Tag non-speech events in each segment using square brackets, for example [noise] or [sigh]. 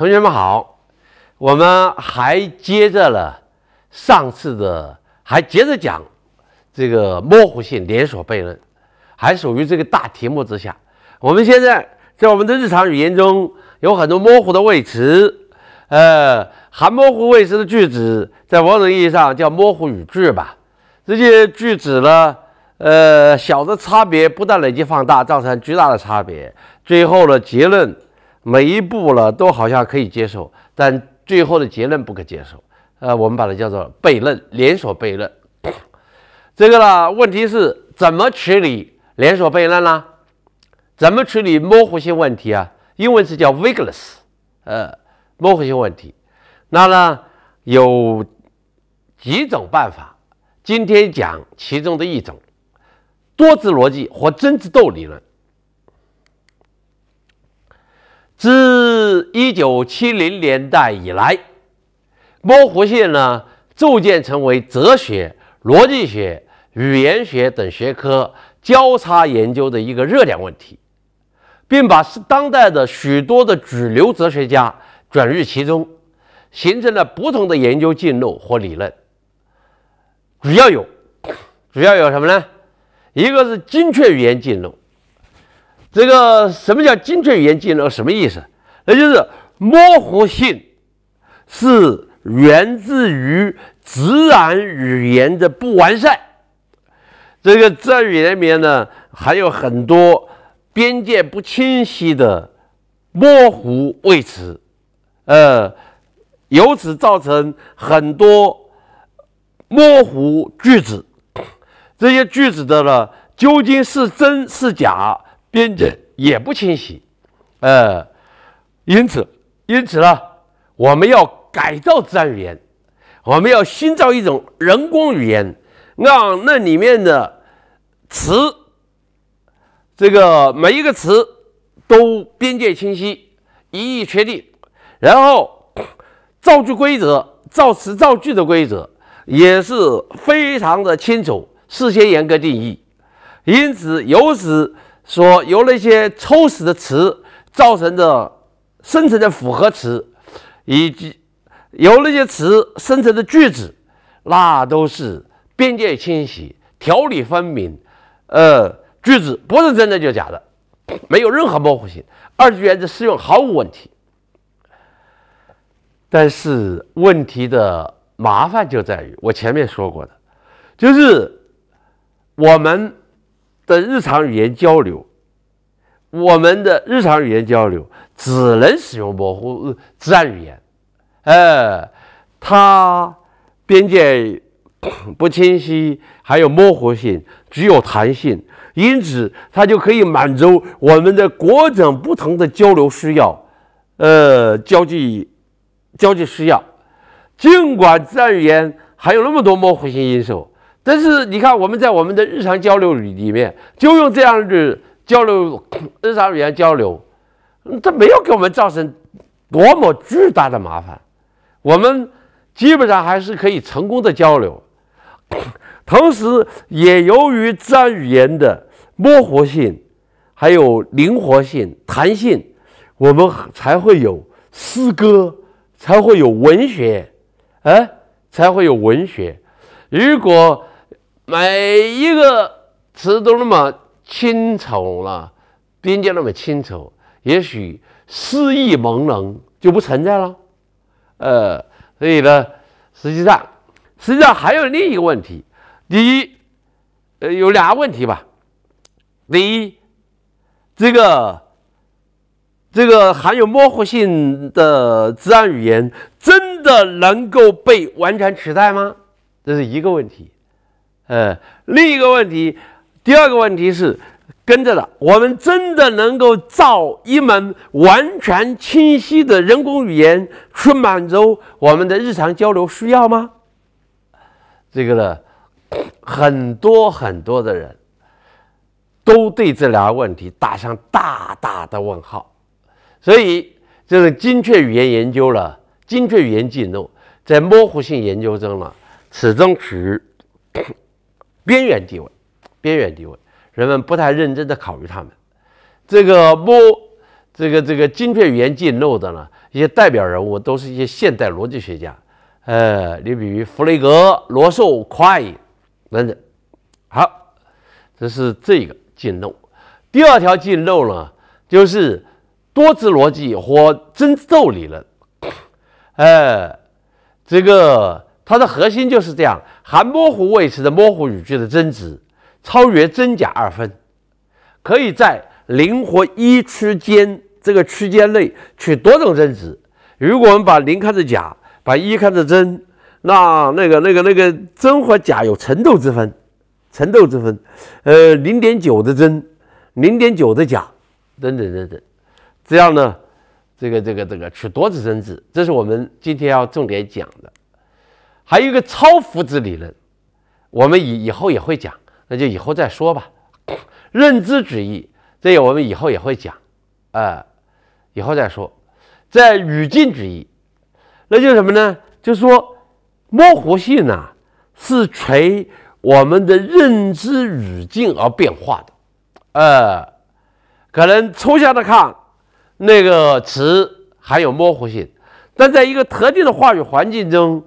同学们好，我们还接着了上次的，还接着讲这个模糊性连锁悖论，还属于这个大题目之下。我们现在在我们的日常语言中有很多模糊的谓词，呃，含模糊谓词的句子，在某种意义上叫模糊语句吧。这些句子呢，呃，小的差别不断累积放大，造成巨大的差别，最后的结论。每一步了都好像可以接受，但最后的结论不可接受，呃，我们把它叫做悖论，连锁悖论。这个呢，问题是怎么处理连锁悖论呢？怎么处理模糊性问题啊？英文是叫 vagueness，呃，模糊性问题。那呢，有几种办法，今天讲其中的一种，多值逻辑和争值斗理论。一九七零年代以来，模糊性呢逐渐成为哲学、逻辑学、语言学等学科交叉研究的一个热点问题，并把当代的许多的主流哲学家转入其中，形成了不同的研究进路或理论。主要有，[coughs] 主要有什么呢？一个是精确语言进路，这个什么叫精确语言进路？什么意思？也就是模糊性是源自于自然语言的不完善。这个自然语言里面呢，还有很多边界不清晰的模糊位词，呃，由此造成很多模糊句子。这些句子的呢，究竟是真是假，边界也不清晰，呃。因此，因此呢，我们要改造自然语言，我们要新造一种人工语言，让那里面的词，这个每一个词都边界清晰、一一确定，然后造句规则、造词造句的规则也是非常的清楚，事先严格定义。因此，由此所由那些抽死的词造成的。生成的复合词，以及由那些词生成的句子，那都是边界清晰、条理分明。呃，句子不是真的就假的，没有任何模糊性。二句原则适用毫无问题。但是问题的麻烦就在于我前面说过的，就是我们的日常语言交流。我们的日常语言交流只能使用模糊自然语言，呃，它边界不清晰，还有模糊性，具有弹性，因此它就可以满足我们的各种不同的交流需要，呃，交际交际需要。尽管自然语言还有那么多模糊性因素，但是你看我们在我们的日常交流里里面就用这样的。交流日常语言交流，这没有给我们造成多么巨大的麻烦。我们基本上还是可以成功的交流。同时，也由于自然语言的模糊性、还有灵活性、弹性，我们才会有诗歌，才会有文学，哎，才会有文学。如果每一个词都那么，清楚了，边界那么清楚，也许诗意朦胧就不存在了，呃，所以呢，实际上，实际上还有另一个问题，第一，呃，有俩问题吧，第一，这个，这个含有模糊性的自然语言真的能够被完全取代吗？这是一个问题，呃，另一个问题。第二个问题是，跟着的，我们真的能够造一门完全清晰的人工语言，去满足我们的日常交流需要吗？这个呢，很多很多的人都对这俩问题打上大大的问号。所以，这个精确语言研究了，精确语言技能在模糊性研究中呢，始终处于边缘地位。边缘地位，人们不太认真地考虑他们。这个摸，这个这个精确语言进路的呢，一些代表人物都是一些现代逻辑学家，呃，你比如弗雷格、罗素、快等等。好，这是这个进路。第二条进路呢，就是多值逻辑或真奏理论。呃，这个它的核心就是这样，含模糊位词的模糊语句的真值。超越真假二分，可以在零和一区间这个区间内取多种真值。如果我们把零看成假，把一看成真，那那个那个那个真和假有程度之分，程度之分，呃，零点九的真，零点九的假，等等等等。这样呢，这个这个这个取多次真值，这是我们今天要重点讲的。还有一个超浮值理论，我们以以后也会讲。那就以后再说吧。认知主义，这我们以后也会讲，啊，以后再说。在语境主义，那就是什么呢？就是说，模糊性呢是随我们的认知语境而变化的，呃，可能抽象的看，那个词含有模糊性，但在一个特定的话语环境中，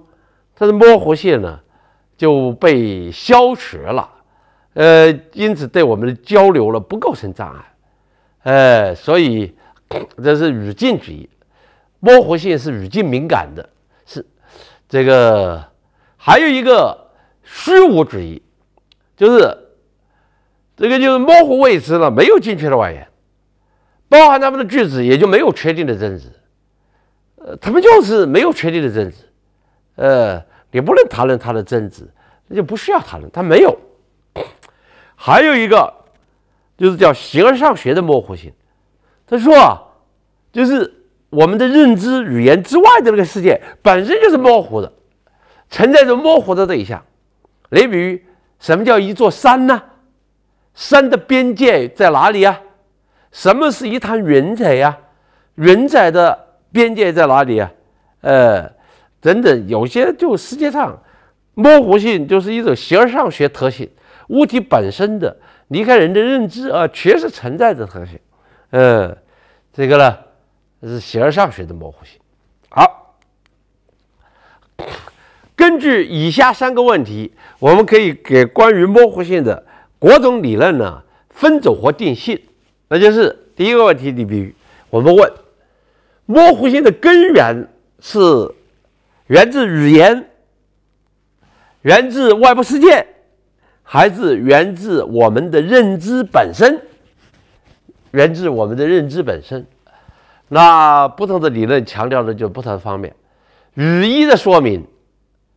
它的模糊性呢就被消除了。呃，因此对我们的交流了不构成障碍，呃，所以这是语境主义，模糊性是语境敏感的，是这个还有一个虚无主义，就是这个就是模糊未知了，没有精确的外延，包含他们的句子也就没有确定的真值，呃，他们就是没有确定的真值，呃，你不能谈论他的真值，那就不需要谈论，他没有。还有一个，就是叫形而上学的模糊性。他说啊，就是我们的认知语言之外的那个世界本身就是模糊的，存在着模糊的对象。类比于什么叫一座山呢？山的边界在哪里呀？什么是一滩云彩呀？云彩的边界在哪里啊？呃，等等，有些就世界上模糊性就是一种形而上学特性。物体本身的离开人的认知啊，确实存在着特性。嗯，这个呢是形而上学的模糊性。好，[coughs] 根据以下三个问题，我们可以给关于模糊性的各种理论呢分组和定性。那就是第一个问题，你比我们问，模糊性的根源是源自语言，源自外部世界。还是源自我们的认知本身，源自我们的认知本身。那不同的理论强调的就不同的方面。语义的说明，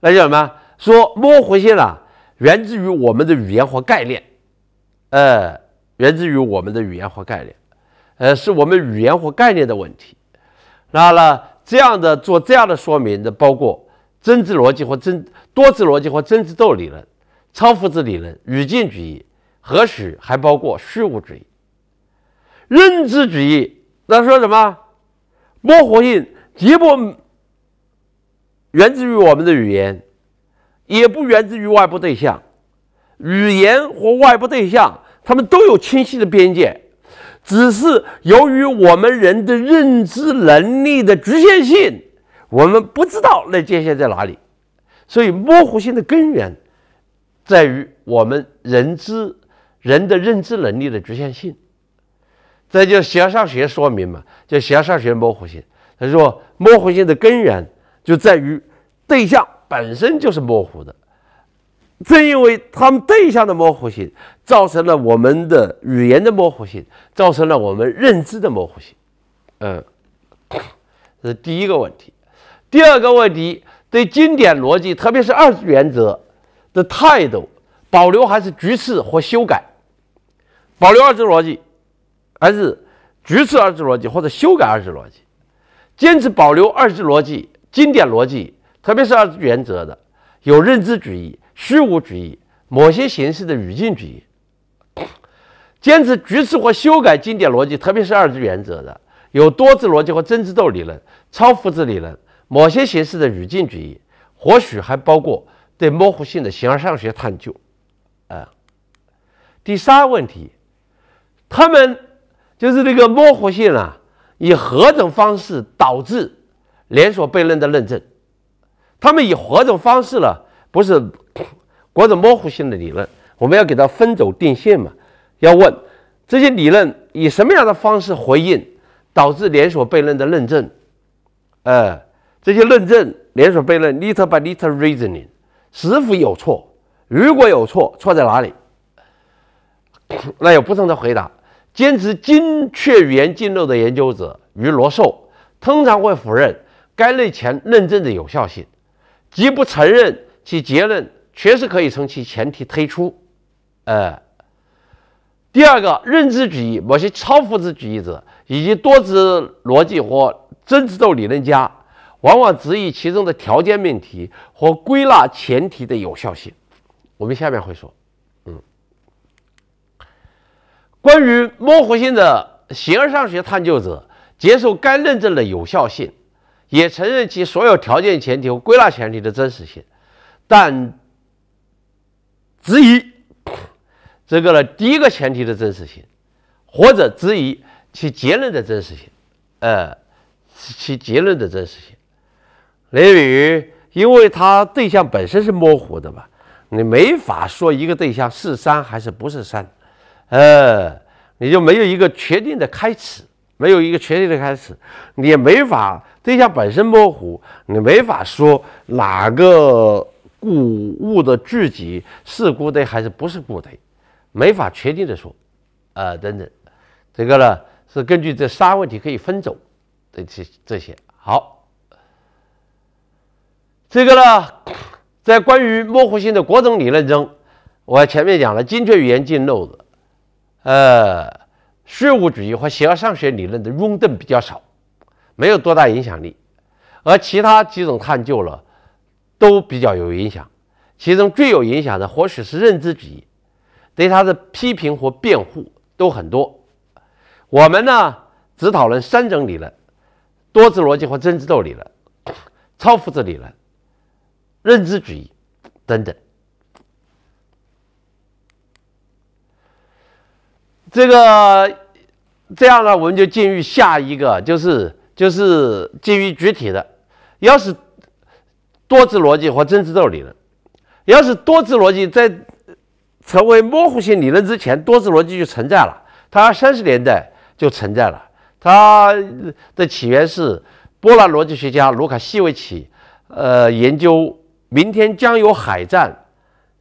那叫什么？说模糊性啊，源自于我们的语言和概念，呃，源自于我们的语言和概念，呃，是我们语言和概念的问题。那了，这样的做这样的说明的，包括增值逻辑或增多值逻辑或增值斗理论。超复制理论、语境主义，何许还包括虚无主义、认知主义。那说什么？模糊性绝不源自于我们的语言，也不源自于外部对象。语言和外部对象，他们都有清晰的边界，只是由于我们人的认知能力的局限性，我们不知道那界限在哪里。所以，模糊性的根源。在于我们认知人的认知能力的局限性，这就形而上学说明嘛？就形而上学模糊性。他说，模糊性的根源就在于对象本身就是模糊的。正因为他们对象的模糊性，造成了我们的语言的模糊性，造成了我们认知的模糊性。嗯，这是第一个问题。第二个问题，对经典逻辑，特别是二元则，的态度保留还是局次或修改？保留二字逻辑，还是局斥二字逻辑或者修改二字逻辑？坚持保留二字逻辑、经典逻辑，特别是二字原则的，有认知主义、虚无主义某些形式的语境主义；坚持局斥或修改经典逻辑，特别是二字原则的，有多字逻辑或真值斗理论、超复制理论某些形式的语境主义，或许还包括。对模糊性的形而上学探究，啊，第三问题，他们就是这个模糊性啊，以何种方式导致连锁悖论的论证？他们以何种方式呢？不是各种模糊性的理论，我们要给它分走定性嘛？要问这些理论以什么样的方式回应导致连锁悖论的论证？呃，这些论证连锁悖论，little by little reasoning。是否有错？如果有错，错在哪里？那有不同的回答。坚持精确语言记录的研究者于罗寿通常会否认该类前论证的有效性，即不承认其结论确实可以从其前提推出。呃，第二个，认知主义，某些超复制主义者以及多值逻辑或真值度理论家。往往质疑其中的条件命题和归纳前提的有效性，我们下面会说。嗯，关于模糊性的形而上学探究者接受该论证的有效性，也承认其所有条件前提和归纳前提的真实性，但质疑这个呢第一个前提的真实性，或者质疑其结论的真实性，呃，其结论的真实性。雷雨，因为它对象本身是模糊的嘛，你没法说一个对象是山还是不是山，呃，你就没有一个确定的开始，没有一个确定的开始，你也没法对象本身模糊，你没法说哪个古物的聚集是古堆还是不是古堆，没法确定的说，呃，等等，这个呢是根据这三问题可以分走，这这这些好。这个呢，在关于模糊性的各种理论中，我前面讲了，精确语言进漏子，呃，虚无主义和形而上学理论的拥趸比较少，没有多大影响力，而其他几种探究呢，都比较有影响，其中最有影响的或许是认知主义，对它的批评和辩护都很多。我们呢，只讨论三种理论：多值逻辑和真知斗理论、超复制理论。认知主义等等，这个这样呢，我们就进入下一个，就是就是基于具体的。要是多值逻辑和真值斗理论，要是多值逻辑在成为模糊性理论之前，多值逻辑就存在了，它三十年代就存在了，它的起源是波兰逻辑学家卢卡西维奇，呃，研究。明天将有海战，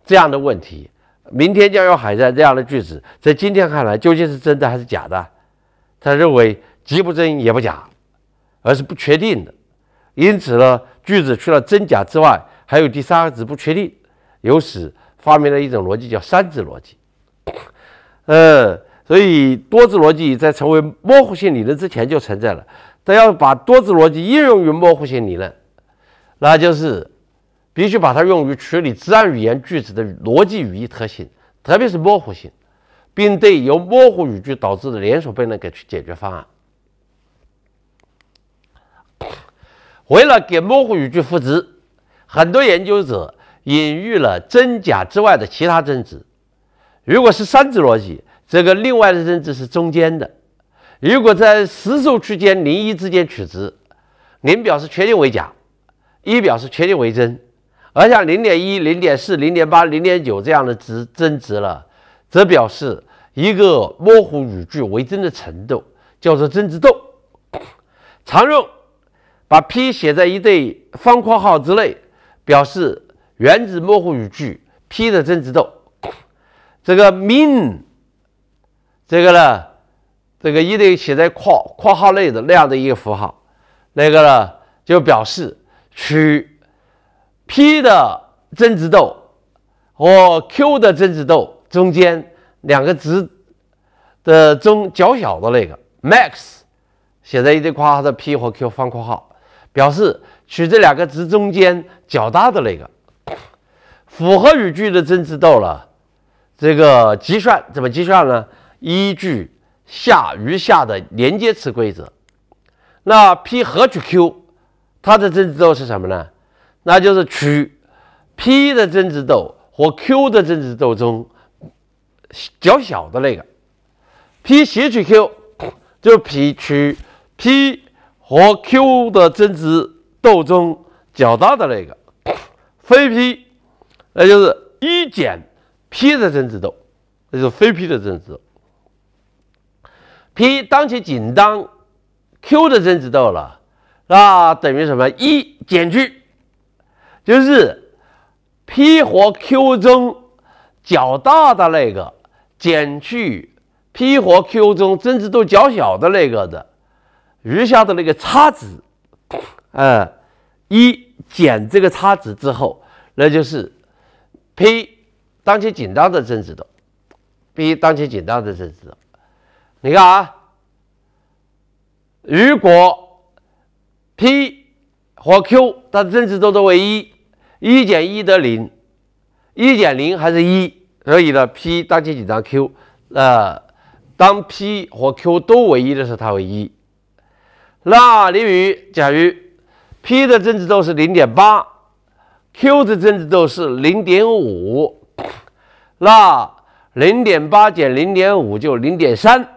这样的问题，明天将有海战这样的句子，在今天看来究竟是真的还是假的？他认为既不真也不假，而是不确定的。因此呢，句子除了真假之外，还有第三个字不确定。由此发明了一种逻辑叫三字逻辑。嗯，[coughs] 所以多字逻辑在成为模糊性理论之前就存在了。他要把多字逻辑应用于模糊性理论，那就是。必须把它用于处理自然语言句子的逻辑语义特性，特别是模糊性，并对由模糊语句导致的连锁悖论给出解决方案。为了给模糊语句赋值，很多研究者隐喻了真假之外的其他真值。如果是三值逻辑，这个另外的真值是中间的。如果在实数区间零一之间取值，零表示确定为假，一表示确定为真。而像零点一、零点四、零点八、零点九这样的值增值了，则表示一个模糊语句为真的程度，叫做增值度。[coughs] 常用把 P 写在一对方括号之内，表示原子模糊语句 P 的增值度。[coughs] 这个 mean，这个呢，这个一对写在括括号内的那样的一个符号，那个呢就表示取。p 的真值豆和 q 的真值豆中间两个值的中较小的那个 max 写在一堆括号的 p 和 q 方括号，表示取这两个值中间较大的那个。复合语句的真值豆了，这个计算怎么计算呢？依据下余下的连接词规则，那 p 合取 q 它的真值豆是什么呢？那就是取 p 的增值豆和 q 的增值豆中较小的那个，p 小取 q 就是 p 取 p 和 q 的增值豆中较大的那个，非 p 那就是一减 p 的增值豆，那就是非 p 的增值度。p 当其紧张 q 的增值豆了，那等于什么？一减去。就是 P 和 Q 中较大的那个减去 P 和 Q 中增值度较小的那个的余下的那个差值，嗯，[coughs] 一减这个差值之后，那就是 P 当前紧张的增值度，B 当前紧张的增值度。你看啊，如果 P 和 Q 它的增值度都为一。一减一得零，一减零还是一，所以呢，P 当且仅当 Q。呃，当 P 和 Q 都为一的时候，它为一。那例如，假如 P 的增值度是零点八，Q 的增值度是零点五，那零点八减零点五就零点三，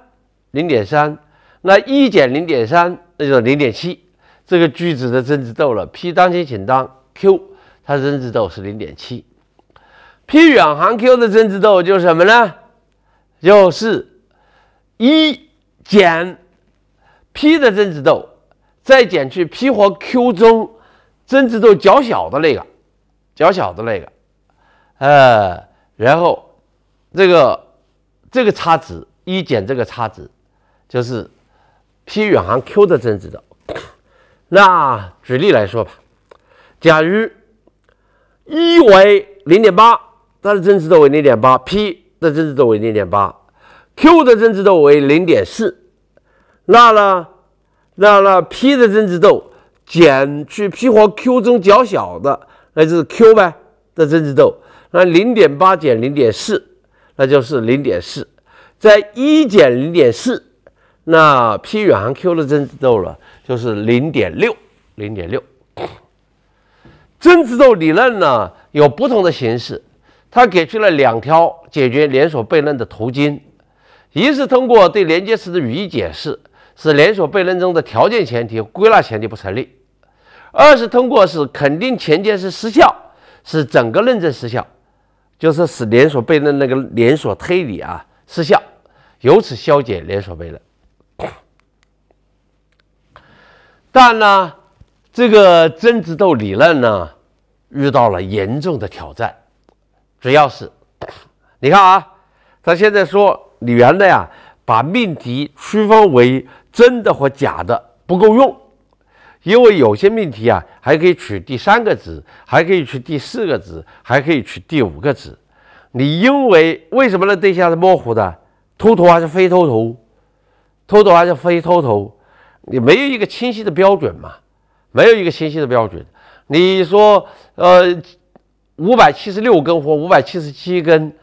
零点三，那一减零点三，那就是零点七，这个句子的增值度了。P 当且仅当 Q。它增值度是零点七，P 远航 Q 的增值度就是什么呢？就是一减 P 的增值度，再减去 P 和 Q 中增值度较小的那个，较小的那个，呃，然后这个这个差值一减这个差值，就是 P 远航 Q 的增值豆。那举例来说吧，假如一为零点八，它的增值度为零点八，P 的增值度为零点八，Q 的增值度为零点四。那呢？那那 P 的增值度减去 P 和 Q 中较小的，那就是 Q 呗的增值度。那零点八减零点四，那就是零点四。在一减零点四，那 P 远含 Q 的增值度呢，就是零点六，零点六。真值度理论呢有不同的形式，它给出了两条解决连锁悖论的途径：一是通过对连接词的语义解释，使连锁悖论中的条件前提、归纳前提不成立；二是通过使肯定前件是失效，使整个论证失效，就是使连锁悖论那个连锁推理啊失效，由此消解连锁悖论。[coughs] 但呢。这个真执斗理论呢，遇到了严重的挑战，主要是，你看啊，他现在说你原来呀把命题区分为真的或假的不够用，因为有些命题啊还可以取第三个值，还可以取第四个值，还可以取第五个值。你因为为什么呢？对象是模糊的？偷头还是非偷头？偷头还是非偷头？你没有一个清晰的标准嘛？没有一个清晰的标准。你说，呃，五百七十六根或五百七十七根，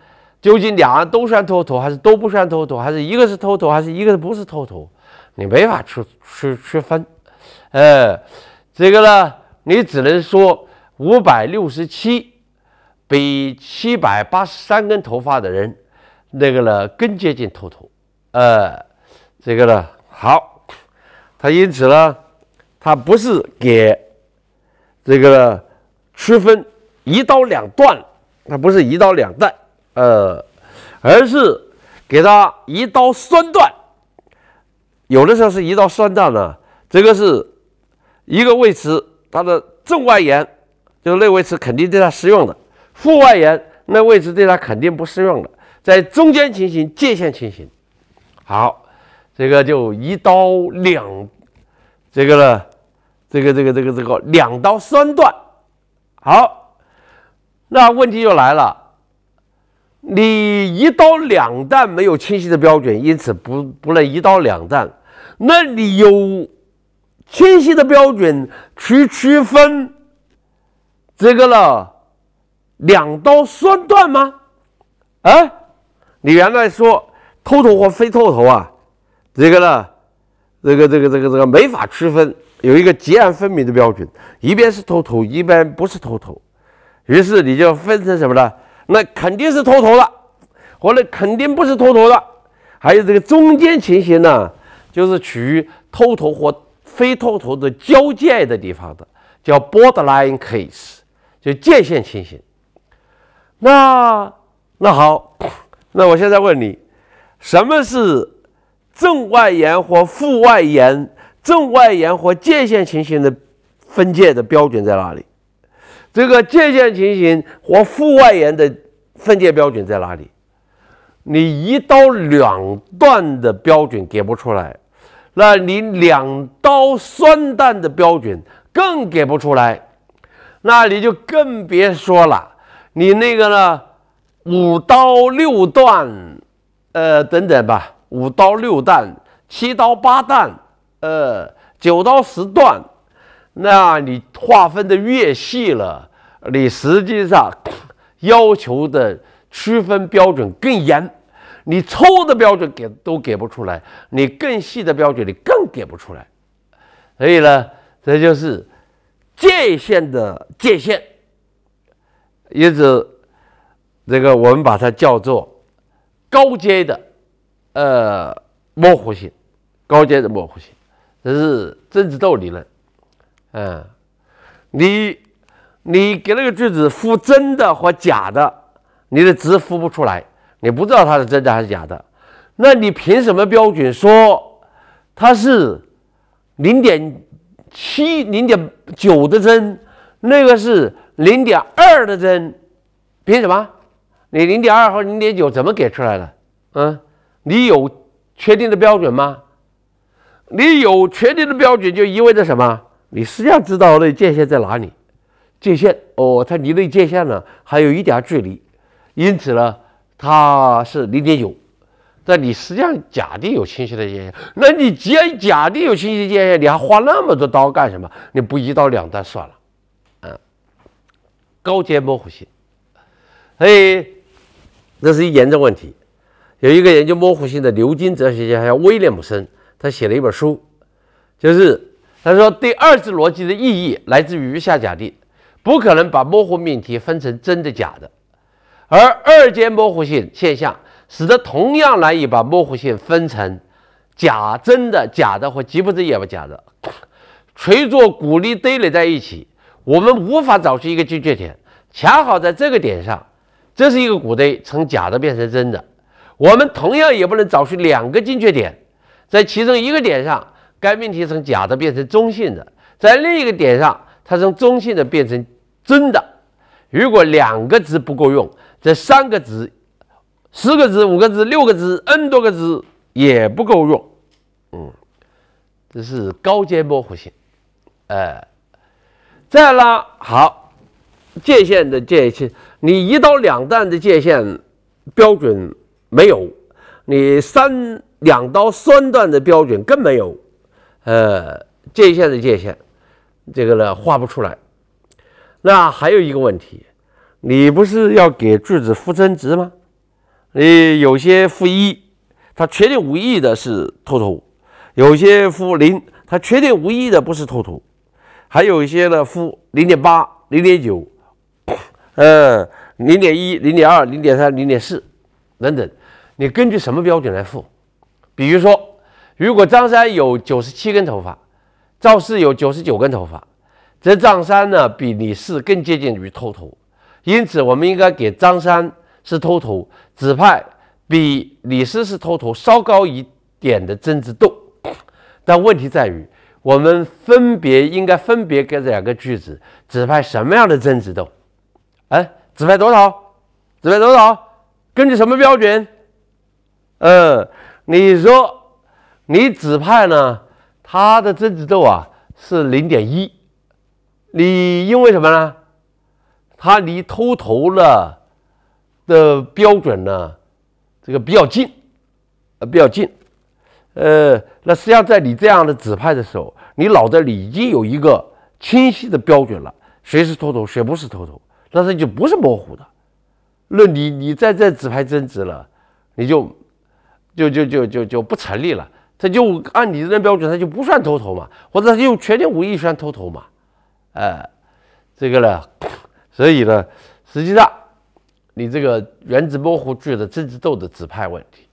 究竟两都算秃头，还是都不算秃头，还是一个是秃头，还是一个是不是秃头？你没法区区区分。呃，这个呢，你只能说五百六十七比七百八十三根头发的人，那个呢更接近秃头。呃，这个呢，好，他因此呢。它不是给这个区分一刀两断，它不是一刀两断，呃，而是给他一刀三断。有的时候是一刀三断呢，这个是一个位置，它的正外延就是内位置肯定对它适用的，负外延那位置对它肯定不适用的，在中间情形、界限情形，好，这个就一刀两这个呢。这个这个这个这个两刀三断，好，那问题就来了：你一刀两断没有清晰的标准，因此不不能一刀两断。那你有清晰的标准去区分这个呢？两刀三断吗？哎，你原来说秃头和非秃头啊，这个呢，这个这个这个这个没法区分。有一个截然分明的标准，一边是秃头，一边不是秃头，于是你就分成什么呢？那肯定是秃头的，或那肯定不是秃头的，还有这个中间情形呢，就是处于秃头或非秃头的交界的地方的，叫 borderline case，就界限情形。那那好，那我现在问你，什么是正外延或负外延？正外延和界限情形的分界的标准在哪里？这个界限情形和负外延的分界标准在哪里？你一刀两断的标准给不出来，那你两刀三断的标准更给不出来，那你就更别说了。你那个呢，五刀六断，呃，等等吧，五刀六断，七刀八断。呃，九到十段，那你划分的越细了，你实际上要求的区分标准更严，你粗的标准给都给不出来，你更细的标准你更给不出来，所以呢，这就是界限的界限，因此这个我们把它叫做高阶的呃模糊性，高阶的模糊性。这是政值道理论，嗯，你你给那个句子赋真的或假的，你的值赋不出来，你不知道它是真的还是假的，那你凭什么标准说它是零点七零点九的真，那个是零点二的真？凭什么？你零点二和零点九怎么给出来的？嗯，你有确定的标准吗？你有确定的标准，就意味着什么？你实际上知道那界限在哪里，界限哦，它离那界限呢还有一点距离，因此呢，它是零点九。但你实际上假定有清晰的界限，那你既然假定有清晰界限，你还花那么多刀干什么？你不一刀两断算了？嗯，高阶模糊性，所以这是一严重问题。有一个研究模糊性的牛津哲学家叫威廉姆森。他写了一本书，就是他说对二字逻辑的意义来自于如下假定：不可能把模糊命题分成真的、假的；而二阶模糊性现象使得同样难以把模糊性分成假真的、假的或极不真也不假的。垂着鼓励堆垒在一起，我们无法找出一个精确点。恰好在这个点上，这是一个谷堆从假的变成真的。我们同样也不能找出两个精确点。在其中一个点上，该命题从假的变成中性的；在另一个点上，它从中性的变成真的。如果两个值不够用，这三个值、十个值、五个值、六个值、n 多个值也不够用。嗯，这是高阶模糊性。哎，再拉好界限的界限，你一到两断的界限标准没有，你三。两刀三段的标准更没有，呃，界限的界限，这个呢画不出来。那还有一个问题，你不是要给句子赋增值吗？你有些负一，它确定无义的是脱图；有些负零，它确定无义的不是脱图；还有一些呢，负零点八、零点九，嗯，零点一、零点二、零点三、零点四等等，你根据什么标准来赋？比如说，如果张三有九十七根头发，赵四有九十九根头发，则张三呢比李四更接近于秃头，因此我们应该给张三是秃头指派比李四是秃头稍高一点的增殖斗，但问题在于，我们分别应该分别给这两个句子指派什么样的增殖斗？哎，指派多少？指派多少？根据什么标准？嗯。你说你指派呢，它的增值度啊是零点一，你因为什么呢？它离偷投了的标准呢，这个比较近，呃比较近，呃，那实际上在你这样的指派的时候，你脑子里已经有一个清晰的标准了，谁是偷投，谁不是偷投，那是就不是模糊的，那你你在这指派增值了，你就。就就就就就不成立了，他就按你的标准，他就不算偷头嘛，或者他就全点五亿算偷头嘛，呃，这个呢，所以呢，实际上你这个原子模糊具有的增值斗的指派问题，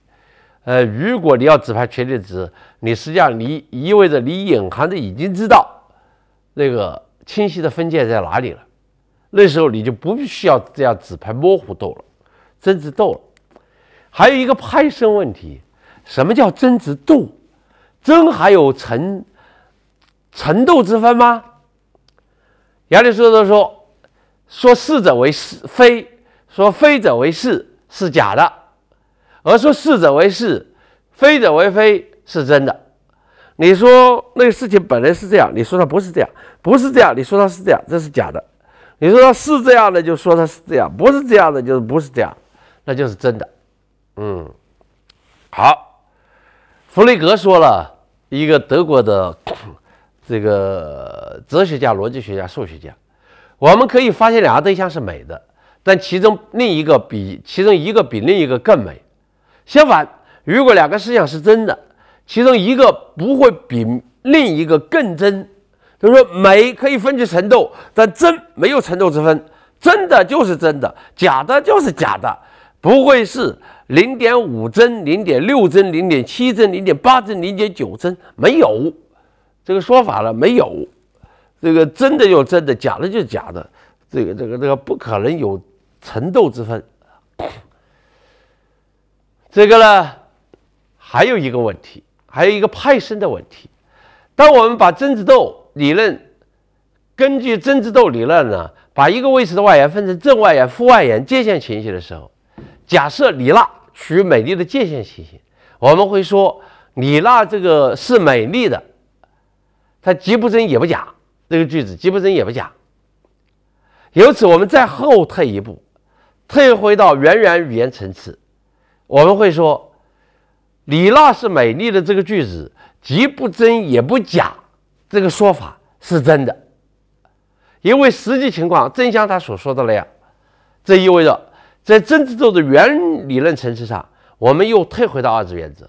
呃，如果你要指派确定值，你实际上你意味着你隐含着已经知道那个清晰的分界在哪里了，那时候你就不必要这样指派模糊斗了，增值斗了。还有一个派生问题：什么叫真执度？真还有程程度之分吗？亚里士多德说：“说是者为是非，说非者为是，是假的；而说是者为是非者为非，是真的。”你说那个事情本来是这样，你说它不是这样，不是这样，你说它是这样，这是假的。你说它是这样的，就说它是这样；不是这样的，就是不是这样，那就是真的。嗯，好，弗雷格说了一个德国的 [clears throat] 这个哲学家、逻辑学家、数学家。我们可以发现两个对象是美的，但其中另一个比其中一个比另一个更美。相反，如果两个思想是真的，其中一个不会比另一个更真。他说，美可以分出程度，但真没有程度之分，真的就是真的，假的就是假的。不会是零点五帧、零点六帧、零点七帧、零点八帧、零点九帧没有这个说法了，没有这个真的就真的，假的就假的，这个这个这个不可能有程度之分。这个呢，还有一个问题，还有一个派生的问题。当我们把真值豆理论根据真值豆理论呢，把一个位置的外延分成正外延、负外延、界限情形的时候。假设李娜取美丽的界限情形，我们会说李娜这个是美丽的，它既不真也不假。这个句子既不真也不假。由此，我们再后退一步，退回到原源语言层次，我们会说李娜是美丽的这个句子既不真也不假，这个说法是真的，因为实际情况正像他所说的那样，这意味着。在真治斗的原理论层次上，我们又退回到二次原则：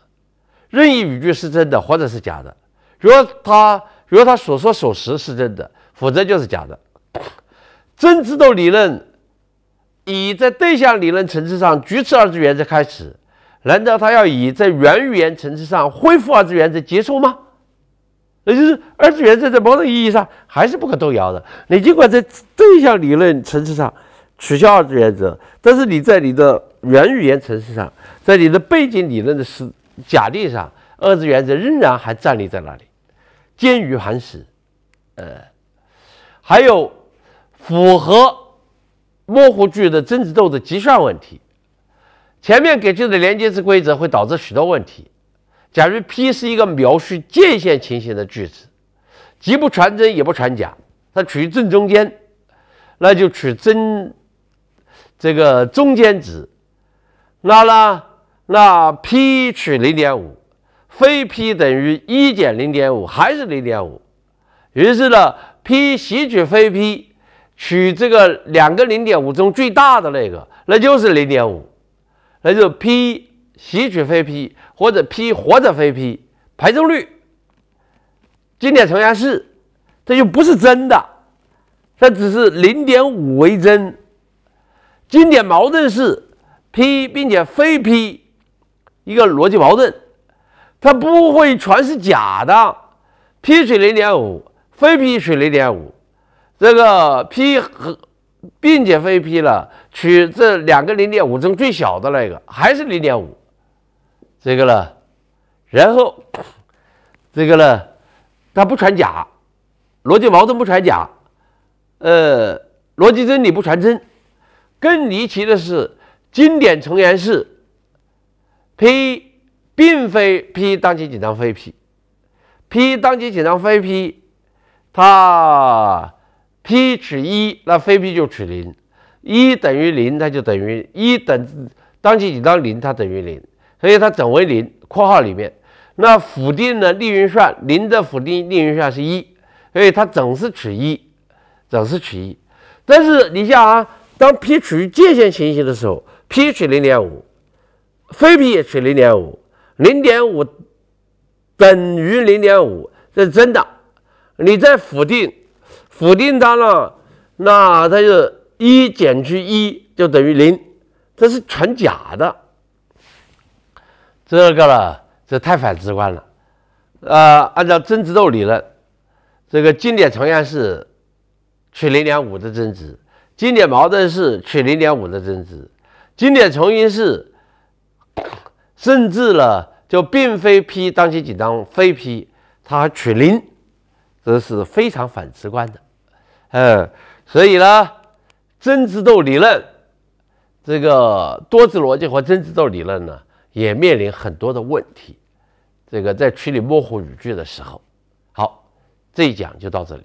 任意语句是真的或者是假的。如果他如果他所说属实是真的，否则就是假的。真值度理论以在对象理论层次上举持二字原则开始，难道他要以在原语言层次上恢复二字原则结束吗？那就是二次原则在某种意义上还是不可动摇的。你尽管在对象理论层次上。取消二字原则，但是你在你的元语言层次上，在你的背景理论的实假定上，二字原则仍然还站立在那里。坚于磐石，呃，还有符合模糊句的真值度的计算问题。前面给出的连接词规则会导致许多问题。假如 P 是一个描述界限情形的句子，既不传真也不传假，它处于正中间，那就取真。这个中间值，那那那 p 取零点五，非 p 等于一减零点五，还是零点五。于是呢，p 取非 p 取这个两个零点五中最大的那个，那就是零点五。那就 p p 取非 p 或者 p 或者非 p 排中率。经典陈亚式，这就不是真的，它只是零点五为真。经典矛盾是 P 并且非 P 一个逻辑矛盾，它不会全是假的。P 取零点五，非 P 取零点五，这个 P 和并且非 P 了，取这两个零点五中最小的那个，还是零点五。这个呢，然后这个呢，它不传假，逻辑矛盾不传假，呃，逻辑真理不传真。更离奇的是，经典成员是 P 并非 P 当期紧张非 P，P 当期紧张非 P，它 P 取一，那非 P 就取零，一等于零，它就等于一等当期紧张零，它等于零，所以它整为零括号里面。那否定的利润算零的否定利润算是一，所以它总是取一，总是取一。但是你像啊。当 p 处于界限情形的时候，p 取0.5，非 p 也取0.5，0.5等于0.5，这是真的。你再否定，否定它了，那它就一减去一就等于零，这是全假的。这个了，这太反直观了。呃，按照真值豆理论，这个经典常量是取0.5的真值。经典矛盾是取零点五的真值，经典重音是，甚至呢就并非批当前紧张非批，它取零，这是非常反直观的，嗯，所以呢，增值度理论这个多值逻辑和增值度理论呢也面临很多的问题，这个在处理模糊语句的时候，好，这一讲就到这里。